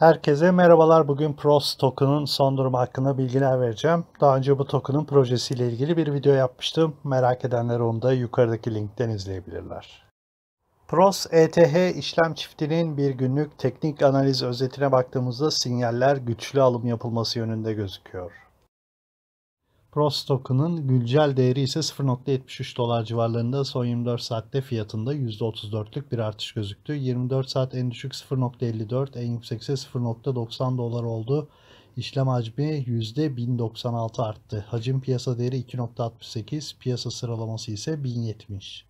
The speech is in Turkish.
Herkese merhabalar. Bugün Pros token'ın son durumu hakkında bilgiler vereceğim. Daha önce bu token'ın projesiyle ilgili bir video yapmıştım. Merak edenler onu da yukarıdaki linkten izleyebilirler. Pros ETH işlem çiftinin bir günlük teknik analiz özetine baktığımızda sinyaller güçlü alım yapılması yönünde gözüküyor. Prost token'ın güncel değeri ise 0.73 dolar civarlarında son 24 saatte fiyatında %34'lük bir artış gözüktü. 24 saat en düşük 0.54 en yüksek ise 0.90 dolar oldu. İşlem hacmi %1096 arttı. Hacim piyasa değeri 2.68 piyasa sıralaması ise 1070.